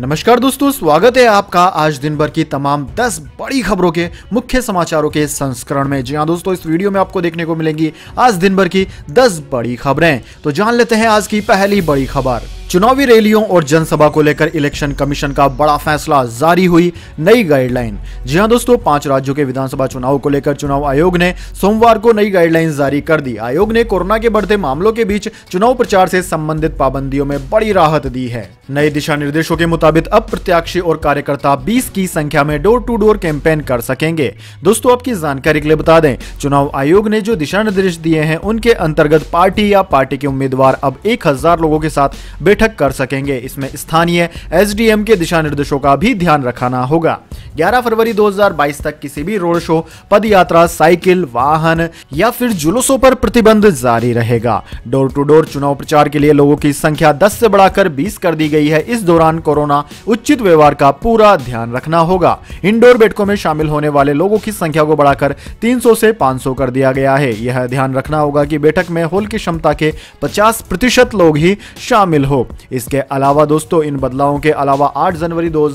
नमस्कार दोस्तों स्वागत है आपका आज दिन भर की तमाम 10 बड़ी खबरों के मुख्य समाचारों के संस्करण में जी हाँ दोस्तों इस वीडियो में आपको देखने को मिलेंगी आज दिन भर की 10 बड़ी खबरें तो जान लेते हैं आज की पहली बड़ी खबर चुनावी रैलियों और जनसभा को लेकर इलेक्शन कमीशन का बड़ा फैसला जारी हुई नई गाइडलाइन जी हाँ दोस्तों पांच राज्यों के विधानसभा चुनाव को लेकर चुनाव आयोग ने सोमवार को नई गाइडलाइन जारी कर दी आयोग ने कोरोना के बढ़ते मामलों के बीच चुनाव प्रचार से संबंधित पाबंदियों में बड़ी राहत दी है नए दिशा निर्देशों के मुताबिक प्रस्तावित प्रत्याशी और कार्यकर्ता 20 की संख्या में डोर टू डोर कैंपेन कर सकेंगे दोस्तों आपकी जानकारी के लिए बता दें चुनाव आयोग ने जो दिशा निर्देश दिए हैं उनके अंतर्गत पार्टी या पार्टी के उम्मीदवार अब एक लोगों के साथ बैठक कर सकेंगे इसमें स्थानीय एस के दिशा निर्देशों का भी ध्यान रखाना होगा 11 फरवरी 2022 तक किसी भी रोड शो पद यात्रा साइकिल वाहन या फिर जुलूसों पर प्रतिबंध जारी रहेगा डोर टू डोर चुनाव प्रचार के लिए लोगों की संख्या 10 से बढ़ाकर 20 कर दी गई है इस दौरान कोरोना उचित व्यवहार का पूरा ध्यान रखना होगा इंडोर बैठकों में शामिल होने वाले लोगों की संख्या को बढ़ाकर 300 से सौ कर दिया गया है यह ध्यान रखना होगा की बैठक में होल की क्षमता के पचास प्रतिशत लोग ही शामिल हो इसके अलावा दोस्तों इन बदलावों के अलावा आठ जनवरी दो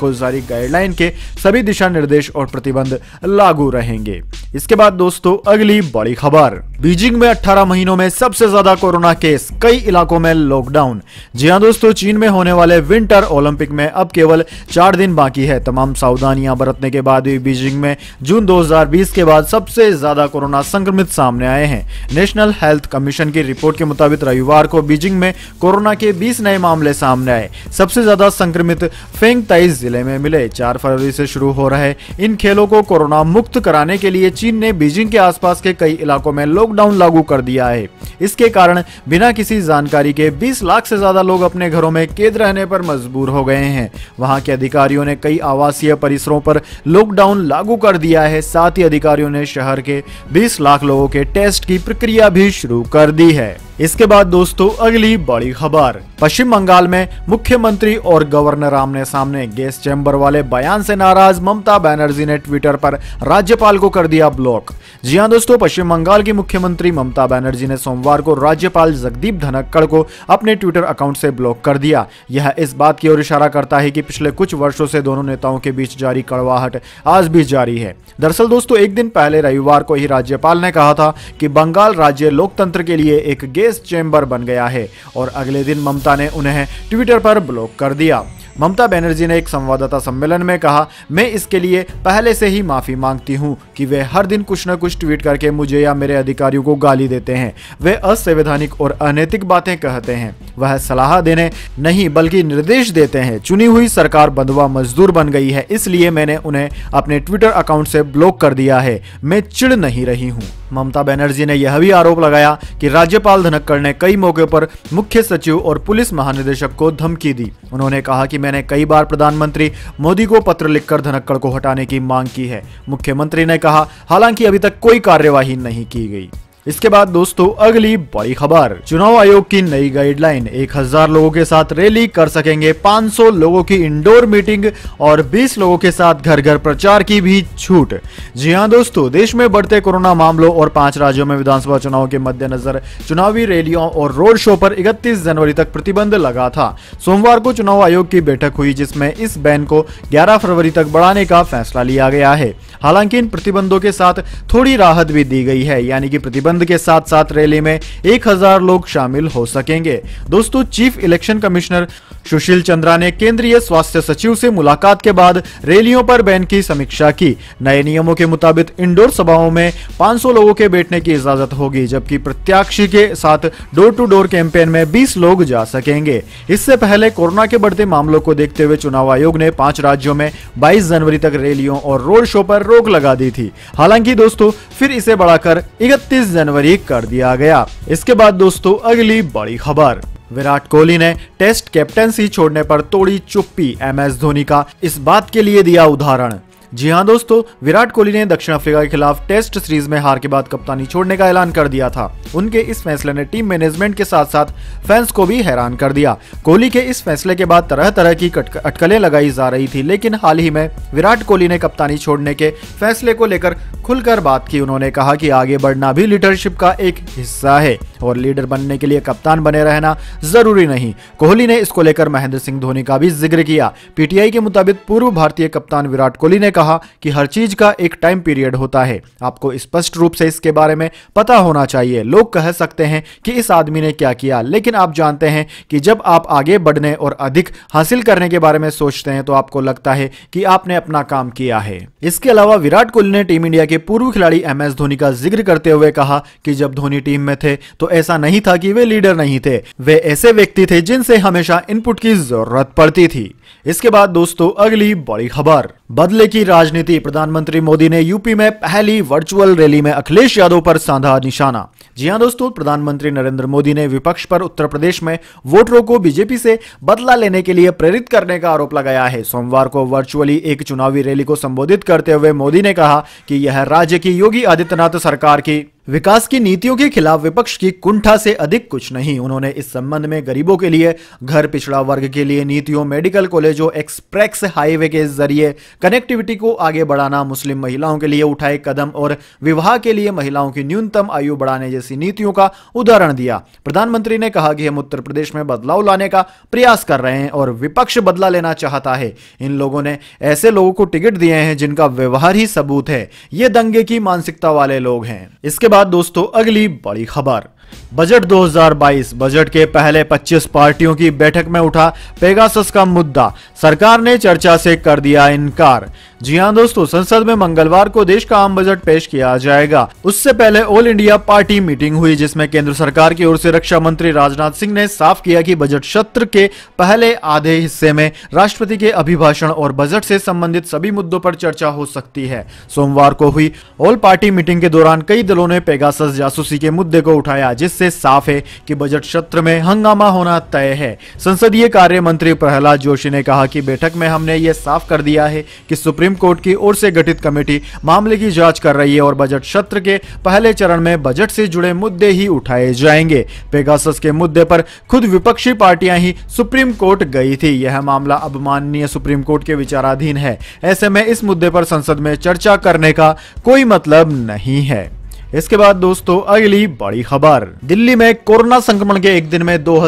को जारी गाइडलाइन के सभी दिशा निर्देश और प्रतिबंध लागू रहेंगे इसके बाद दोस्तों अगली बड़ी खबर बीजिंग में 18 महीनों में सबसे ज्यादा कोरोना केस कई इलाकों में लॉकडाउन जी हाँ दोस्तों चीन में होने वाले विंटर ओलंपिक में अब केवल चार दिन बाकी है तमाम सावधानियां बरतने के बाद भी बीजिंग में जून 2020 के बाद सबसे ज्यादा कोरोना संक्रमित सामने आए हैं नेशनल हेल्थ कमीशन की रिपोर्ट के मुताबिक रविवार को बीजिंग में कोरोना के बीस नए मामले सामने आए सबसे ज्यादा संक्रमित फेंग जिले में मिले चार फरवरी फरवरी से शुरू हो रहे इन खेलों को कोरोना मुक्त कराने के लिए चीन ने बीजिंग के आसपास के कई इलाकों में लॉकडाउन लागू कर दिया है इसके कारण बिना किसी जानकारी के 20 लाख से ज्यादा लोग अपने घरों में कैद रहने पर मजबूर हो गए हैं वहां के अधिकारियों ने कई आवासीय परिसरों पर लॉकडाउन लागू कर दिया है साथ ही अधिकारियों ने शहर के 20 लाख लोगों के टेस्ट की प्रक्रिया भी शुरू कर दी है इसके बाद दोस्तों अगली बड़ी खबर पश्चिम बंगाल में मुख्यमंत्री और गवर्नर आमने सामने गैस चैम्बर वाले बयान से से नाराज ममता बैनर्जी ने ट्विटर पर राज्यपाल को कर दिया ब्लॉक जी हाँ दोस्तों पश्चिम बंगाल की मुख्यमंत्री ममता बैनर्जी ने सोमवार को राज्यपाल जगदीप धनखड़ को अपने ट्विटर अकाउंट से ब्लॉक कर दिया यह इस बात की ओर इशारा करता है कि पिछले कुछ वर्षों से दोनों नेताओं के बीच जारी कड़वाहट आज भी जारी है दरअसल दोस्तों एक दिन पहले रविवार को ही राज्यपाल ने कहा था कि बंगाल राज्य लोकतंत्र के लिए एक गेस्ट चैम्बर बन गया है और अगले दिन ममता ने उन्हें ट्विटर पर ब्लॉक कर दिया ममता बनर्जी ने एक संवाददाता सम्मेलन में कहा मैं इसके लिए पहले से ही माफ़ी मांगती हूँ कि वे हर दिन कुछ न कुछ ट्वीट करके मुझे या मेरे अधिकारियों को गाली देते हैं वे असंवैधानिक और अनैतिक बातें कहते हैं वह सलाह देने नहीं बल्कि निर्देश देते हैं चुनी हुई सरकार बंधुआ मजदूर बन गई है इसलिए मैंने उन्हें अपने ट्विटर अकाउंट से ब्लॉक कर दिया है मैं चिड़ नहीं रही हूँ ममता बनर्जी ने यह भी आरोप लगाया कि राज्यपाल धनक्कड़ ने कई मौके पर मुख्य सचिव और पुलिस महानिदेशक को धमकी दी उन्होंने कहा कि मैंने कई बार प्रधानमंत्री मोदी को पत्र लिखकर धनक्कड़ को हटाने की मांग की है मुख्यमंत्री ने कहा हालांकि अभी तक कोई कार्यवाही नहीं की गई इसके बाद दोस्तों अगली बड़ी खबर चुनाव आयोग की नई गाइडलाइन 1000 लोगों के साथ रैली कर सकेंगे 500 लोगों की इंडोर मीटिंग और 20 लोगों के साथ घर घर प्रचार की भी छूट जी हाँ दोस्तों देश में बढ़ते कोरोना मामलों और पांच राज्यों में विधानसभा चुनाव के मद्देनजर चुनावी रैलियों और रोड शो पर इकतीस जनवरी तक प्रतिबंध लगा था सोमवार को चुनाव आयोग की बैठक हुई जिसमें इस बैन को ग्यारह फरवरी तक बढ़ाने का फैसला लिया गया है हालांकि इन प्रतिबंधों के साथ थोड़ी राहत भी दी गई है यानी की प्रतिबंध प्रतिबंध के साथ साथ रैली में 1000 लोग शामिल हो सकेंगे दोस्तों chief election commissioner Sushil Chandra ने केंद्रीय स्वास्थ्य सचिव से मुलाकात के बाद रैलियों पर बैन की समीक्षा की नए नियमों के मुताबिक इंडोर सभाओं में 500 लोगों के बैठने की इजाजत होगी जबकि प्रत्याशी के साथ डोर टू डोर कैंपेन में 20 लोग जा सकेंगे इससे पहले कोरोना के बढ़ते मामलों को देखते हुए चुनाव आयोग ने पांच राज्यों में बाईस जनवरी तक रैलियों और रोड शो पर रोक लगा दी थी हालांकि दोस्तों फिर इसे बढ़ाकर इकतीस जनवरी कर दिया गया इसके बाद दोस्तों अगली बड़ी खबर विराट कोहली ने टेस्ट कैप्टेंसी छोड़ने पर तोड़ी चुप्पी एम एस धोनी का इस बात के लिए दिया उदाहरण जी हाँ दोस्तों विराट कोहली ने दक्षिण अफ्रीका के खिलाफ टेस्ट सीरीज में हार के बाद कप्तानी छोड़ने का ऐलान कर दिया था उनके इस फैसले ने टीम मैनेजमेंट के साथ साथ फैंस को भी हैरान कर दिया कोहली के इस फैसले के बाद तरह तरह की अटकलें लगाई जा रही थी लेकिन हाल ही में विराट कोहली ने कप्तानी छोड़ने के फैसले को लेकर खुलकर बात की उन्होंने कहा की आगे बढ़ना भी लीडरशिप का एक हिस्सा है और लीडर बनने के लिए कप्तान बने रहना जरूरी नहीं कोहली ने इसको लेकर महेंद्र सिंह धोनी का भी जिक्र किया पीटीआई के मुताबिक पूर्व भारतीय कप्तान विराट कोहली ने कहा कहा कि हर चीज का एक टाइम पीरियड होता है आपको स्पष्ट रूप से इसके बारे में पता होना चाहिए लोग कह सकते हैं कि इस आदमी ने क्या किया लेकिन आप जानते हैं कि जब आप आगे बढ़ने और अधिक हासिल करने के बारे में सोचते हैं तो आपको लगता है कि आपने अपना काम किया है इसके अलावा विराट कोहली ने टीम इंडिया के पूर्व खिलाड़ी एम एस धोनी का जिक्र करते हुए कहा कि जब धोनी टीम में थे तो ऐसा नहीं था कि वे लीडर नहीं थे वे ऐसे व्यक्ति थे जिनसे हमेशा इनपुट की जरूरत पड़ती थी इसके बाद दोस्तों अगली बड़ी खबर बदले की राजनीति प्रधानमंत्री मोदी ने यूपी में पहली वर्चुअल रैली में अखिलेश यादव पर साधा निशाना जी हां दोस्तों प्रधानमंत्री नरेंद्र मोदी ने विपक्ष पर उत्तर प्रदेश में वोटरों को बीजेपी से बदला लेने के लिए प्रेरित करने का आरोप लगाया है सोमवार को वर्चुअली एक चुनावी रैली को संबोधित करते हुए मोदी ने कहा कि यह राज्य की योगी आदित्यनाथ सरकार की विकास की नीतियों के खिलाफ विपक्ष की कुंठा से अधिक कुछ नहीं उन्होंने इस संबंध में गरीबों के लिए घर पिछड़ा वर्ग के लिए नीतियों मेडिकल कॉलेजों एक्सप्रेस हाईवे के जरिए कनेक्टिविटी को आगे बढ़ाना मुस्लिम महिलाओं के लिए उठाए कदम और विवाह के लिए महिलाओं की न्यूनतम आयु बढ़ाने जैसी नीतियों का उदाहरण दिया प्रधानमंत्री ने कहा कि हम उत्तर प्रदेश में बदलाव लाने का प्रयास कर रहे हैं और विपक्ष बदला लेना चाहता है इन लोगों ने ऐसे लोगों को टिकट दिए हैं जिनका व्यवहार ही सबूत है ये दंगे की मानसिकता वाले लोग हैं इसके बाद दोस्तों अगली बड़ी खबर बजट 2022 बजट के पहले 25 पार्टियों की बैठक में उठा पेगासस का मुद्दा सरकार ने चर्चा से कर दिया इनकार जी हां दोस्तों संसद में मंगलवार को देश का आम बजट पेश किया जाएगा उससे पहले ऑल इंडिया पार्टी मीटिंग हुई जिसमें केंद्र सरकार की ओर से रक्षा मंत्री राजनाथ सिंह ने साफ किया कि बजट सत्र के पहले आधे हिस्से में राष्ट्रपति के अभिभाषण और बजट से संबंधित सभी मुद्दों पर चर्चा हो सकती है सोमवार को हुई ऑल पार्टी मीटिंग के दौरान कई दलों ने पेगासस जासूसी के मुद्दे को उठाया जिससे साफ है कि बजट सत्र में हंगामा होना तय है संसदीय कार्य मंत्री प्रहलाद जोशी ने कहा कि बैठक में हमने ये साफ कर दिया है कि सुप्रीम कोर्ट की ओर से गठित कमेटी मामले की जांच कर रही है और बजट सत्र के पहले चरण में बजट से जुड़े मुद्दे ही उठाए जाएंगे पेगासस के मुद्दे पर खुद विपक्षी पार्टियां ही सुप्रीम कोर्ट गई थी यह मामला अब माननीय सुप्रीम कोर्ट के विचाराधीन है ऐसे में इस मुद्दे पर संसद में चर्चा करने का कोई मतलब नहीं है इसके बाद दोस्तों अगली बड़ी खबर दिल्ली में कोरोना संक्रमण के एक दिन में दो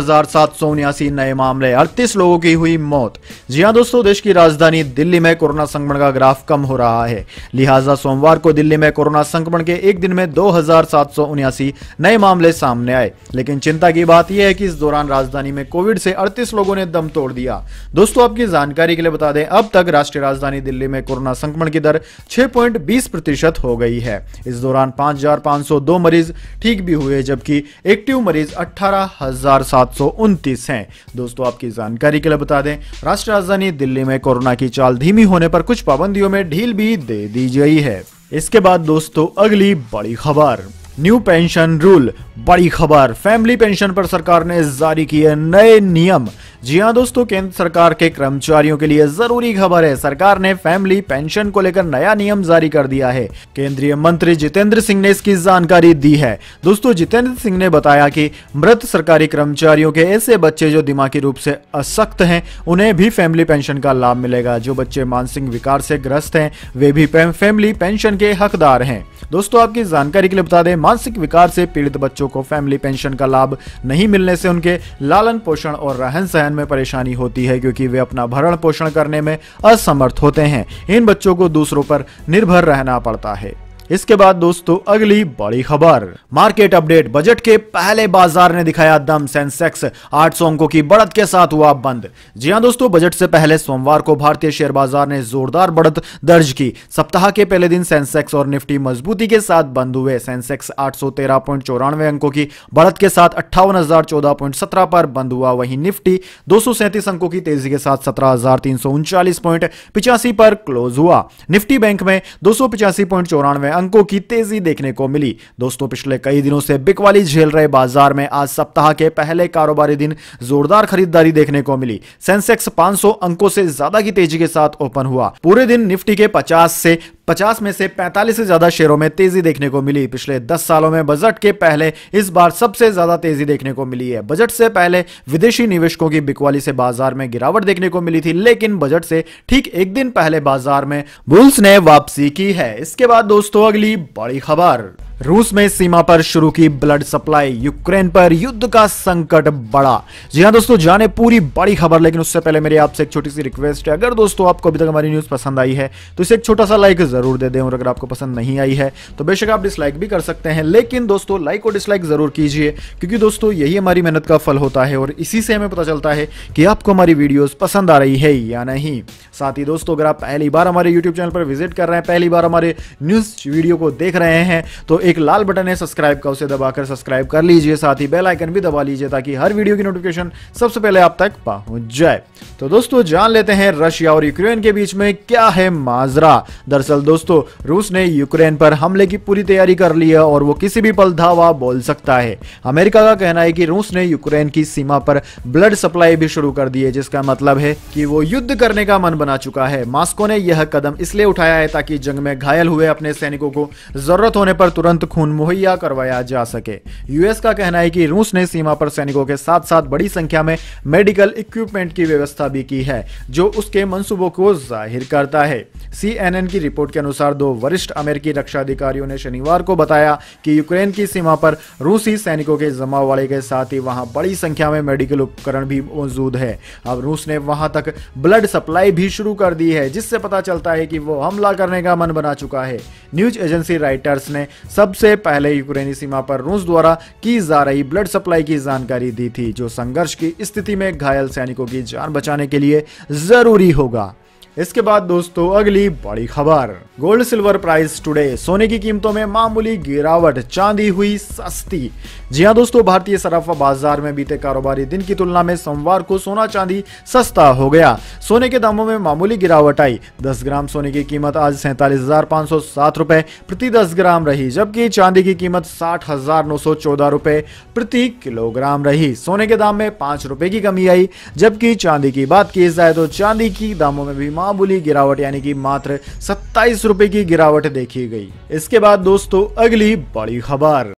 नए मामले अड़तीस लोगों की हुई मौत जी हाँ दोस्तों देश की राजधानी दिल्ली में कोरोना संक्रमण का ग्राफ कम हो रहा है लिहाजा सोमवार को दिल्ली में कोरोना संक्रमण के एक दिन में दो नए मामले सामने आए लेकिन चिंता की बात यह है की इस दौरान राजधानी में कोविड से अड़तीस लोगों ने दम तोड़ दिया दोस्तों आपकी जानकारी के लिए बता दें अब तक राष्ट्रीय राजधानी दिल्ली में कोरोना संक्रमण की दर छह प्रतिशत हो गई है इस दौरान पांच हजार 1,502 मरीज ठीक भी हुए जबकि एक्टिव मरीज अठारह हैं दोस्तों आपकी जानकारी के लिए बता दें राष्ट्रीय राजधानी दिल्ली में कोरोना की चाल धीमी होने पर कुछ पाबंदियों में ढील भी दे दी गई है इसके बाद दोस्तों अगली बड़ी खबर न्यू पेंशन रूल बड़ी खबर फैमिली पेंशन पर सरकार ने जारी किए नए नियम जी हाँ दोस्तों केंद्र सरकार के कर्मचारियों के लिए जरूरी खबर है सरकार ने फैमिली पेंशन को लेकर नया नियम जारी कर दिया है केंद्रीय मंत्री जितेंद्र सिंह ने इसकी जानकारी दी है दोस्तों जितेंद्र सिंह ने बताया कि मृत सरकारी कर्मचारियों के ऐसे बच्चे जो दिमागी रूप से असक्त हैं उन्हें भी फैमिली पेंशन का लाभ मिलेगा जो बच्चे मानसिक विकार से ग्रस्त है वे भी फैमिली पेंशन के हकदार हैं दोस्तों आपकी जानकारी के लिए बता दें मानसिक विकार से पीड़ित बच्चों को फैमिली पेंशन का लाभ नहीं मिलने से उनके लालन पोषण और रहन सहन में परेशानी होती है क्योंकि वे अपना भरण पोषण करने में असमर्थ होते हैं इन बच्चों को दूसरों पर निर्भर रहना पड़ता है इसके बाद दोस्तों अगली बड़ी खबर मार्केट अपडेट बजट के पहले बाजार ने दिखाया दम सेंसेक्स आठ सौ अंकों की बढ़त के साथ हुआ बंद जी हाँ दोस्तों बजट से पहले सोमवार को भारतीय शेयर बाजार ने जोरदार बढ़त दर्ज की सप्ताह के पहले दिन सेंसेक्स और निफ्टी मजबूती के साथ बंद हुए सेंसेक्स आठ अंकों की बढ़त के साथ अट्ठावन पर बंद हुआ वहीं निफ्टी दो अंकों की तेजी के साथ सत्रह पॉइंट पिचासी पर क्लोज हुआ निफ्टी बैंक में दो सौ पिचासी पॉइंट चौरानवे अंकों की तेजी देखने को मिली दोस्तों पिछले कई दिनों से बिकवाली झेल रहे बाजार में आज सप्ताह के पहले कारोबारी दिन जोरदार खरीदारी देखने को मिली सेंसेक्स 500 अंकों से ज्यादा की तेजी के साथ ओपन हुआ पूरे दिन निफ्टी के 50 से 50 में से 45 से ज्यादा शेयरों में तेजी देखने को मिली पिछले 10 सालों में बजट के पहले इस बार सबसे ज्यादा तेजी देखने को मिली है बजट से पहले विदेशी निवेशकों की बिकवाली से बाजार में गिरावट देखने को मिली थी लेकिन बजट से ठीक एक दिन पहले बाजार में बुल्स ने वापसी की है इसके बाद दोस्तों अगली बड़ी खबर रूस में सीमा पर शुरू की ब्लड सप्लाई यूक्रेन पर युद्ध का संकट बड़ा जी हाँ दोस्तों जाने पूरी बड़ी खबर लेकिन उससे पहले मेरी आपसे एक छोटी सी रिक्वेस्ट है अगर दोस्तों आपको अभी तक हमारी न्यूज पसंद आई है तो इसे एक छोटा सा लाइक जरूर दे दें और अगर आपको पसंद नहीं आई है तो बेशक आप डिसलाइक भी कर सकते हैं लेकिन दोस्तों लाइक और डिसलाइक जरूर कीजिए क्योंकि दोस्तों यही हमारी मेहनत का फल होता है और इसी से हमें पता चलता है कि आपको हमारी वीडियोज पसंद आ रही है या नहीं साथ ही दोस्तों अगर आप पहली बार हमारे यूट्यूब चैनल पर विजिट कर रहे हैं पहली बार हमारे न्यूज वीडियो को देख रहे हैं तो एक लाल बटन है सब्सक्राइब का उसे दबाकर सब्सक्राइब कर लीजिए साथ ही बेल आइकन भी दबा लीजिए ताकि हर वीडियो की नोटिफिकेशन सबसे पहले आप तक पहुंच जाए तो दोस्तों जान लेते हैं रशिया और यूक्रेन के बीच में क्या है माजरा दरअसल दोस्तों रूस ने यूक्रेन पर हमले की पूरी तैयारी कर ली है और वो किसी भी पल धावा बोल सकता है अमेरिका का कहना है कि रूस ने यूक्रेन की सीमा पर ब्लड सप्लाई भी शुरू कर दी है जिसका मतलब है कि वो युद्ध करने का मन बना चुका है मास्को ने यह कदम इसलिए उठाया है ताकि जंग में घायल हुए अपने सैनिकों को जरूरत होने पर तुरंत तुरंत खून मुहैया करवाया जा सके यूएस का कहना है कि रूस ने सीमा पर सैनिकों के साथ साथ बड़ी संख्या में मेडिकल इक्विपमेंट की व्यवस्था भी की है जो उसके मंसूबों को जाहिर करता है सी की रिपोर्ट के अनुसार दो वरिष्ठ अमेरिकी रक्षा अधिकारियों ने शनिवार को बताया कि यूक्रेन की सीमा पर रूसी सैनिकों के जमावड़े के साथ ही वहां बड़ी संख्या में मेडिकल उपकरण भी मौजूद है अब रूस ने वहां तक ब्लड सप्लाई भी शुरू कर दी है जिससे पता चलता है कि वो हमला करने का मन बना चुका है न्यूज एजेंसी राइटर्स ने सब सबसे पहले यूक्रेनी सीमा पर रूस द्वारा की जा रही ब्लड सप्लाई की जानकारी दी थी जो संघर्ष की स्थिति में घायल सैनिकों की जान बचाने के लिए जरूरी होगा इसके बाद दोस्तों अगली बड़ी खबर गोल्ड सिल्वर प्राइस टुडे सोने की कीमतों में मामूली गिरावट चांदी हुई सस्ती जी हाँ दोस्तों भारतीय सराफा बाजार में बीते कारोबारी दिन की तुलना में सोमवार को सोना चांदी सस्ता हो गया सोने के दामों में मामूली गिरावट आई 10 ग्राम सोने की कीमत आज सैतालीस हजार पांच सौ सात रुपए प्रति 10 ग्राम रही जबकि चांदी की कीमत साठ हजार नौ सौ चौदह रुपए प्रति किलोग्राम रही सोने के दाम में पांच रुपए की कमी आई जबकि चांदी की बात की जाए तो चांदी की दामों में भी मामूली गिरावट यानी कि मात्र सत्ताईस रुपए की गिरावट देखी गई इसके बाद दोस्तों अगली बड़ी खबर